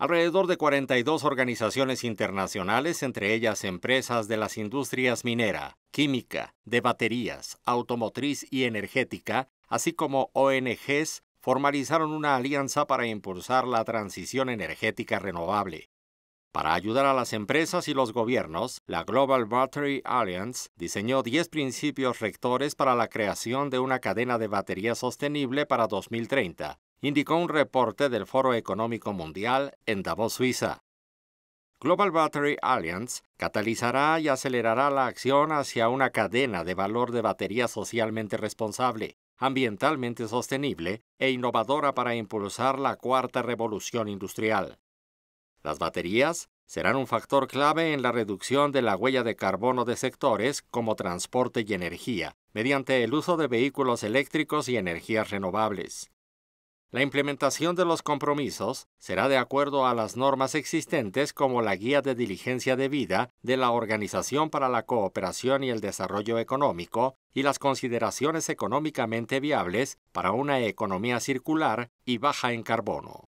Alrededor de 42 organizaciones internacionales, entre ellas empresas de las industrias minera, química, de baterías, automotriz y energética, así como ONGs, formalizaron una alianza para impulsar la transición energética renovable. Para ayudar a las empresas y los gobiernos, la Global Battery Alliance diseñó 10 principios rectores para la creación de una cadena de baterías sostenible para 2030, indicó un reporte del Foro Económico Mundial en Davos, Suiza. Global Battery Alliance catalizará y acelerará la acción hacia una cadena de valor de batería socialmente responsable, ambientalmente sostenible e innovadora para impulsar la cuarta revolución industrial. Las baterías serán un factor clave en la reducción de la huella de carbono de sectores como transporte y energía, mediante el uso de vehículos eléctricos y energías renovables. La implementación de los compromisos será de acuerdo a las normas existentes como la Guía de Diligencia Debida de la Organización para la Cooperación y el Desarrollo Económico y las consideraciones económicamente viables para una economía circular y baja en carbono.